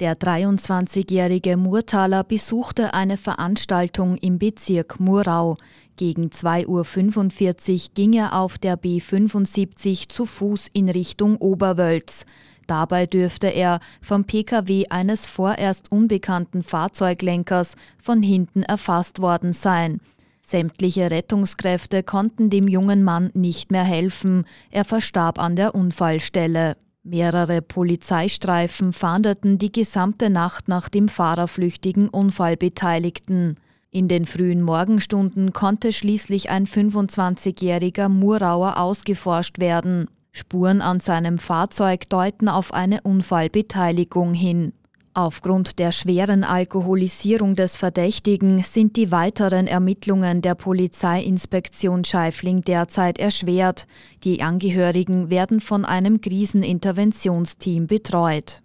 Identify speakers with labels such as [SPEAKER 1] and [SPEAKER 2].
[SPEAKER 1] Der 23-jährige Murtaler besuchte eine Veranstaltung im Bezirk Murau. Gegen 2.45 Uhr ging er auf der B75 zu Fuß in Richtung Oberwölz. Dabei dürfte er vom Pkw eines vorerst unbekannten Fahrzeuglenkers von hinten erfasst worden sein. Sämtliche Rettungskräfte konnten dem jungen Mann nicht mehr helfen. Er verstarb an der Unfallstelle. Mehrere Polizeistreifen fahndeten die gesamte Nacht nach dem fahrerflüchtigen Unfallbeteiligten. In den frühen Morgenstunden konnte schließlich ein 25-jähriger Murauer ausgeforscht werden. Spuren an seinem Fahrzeug deuten auf eine Unfallbeteiligung hin. Aufgrund der schweren Alkoholisierung des Verdächtigen sind die weiteren Ermittlungen der Polizeiinspektion Scheifling derzeit erschwert. Die Angehörigen werden von einem Kriseninterventionsteam betreut.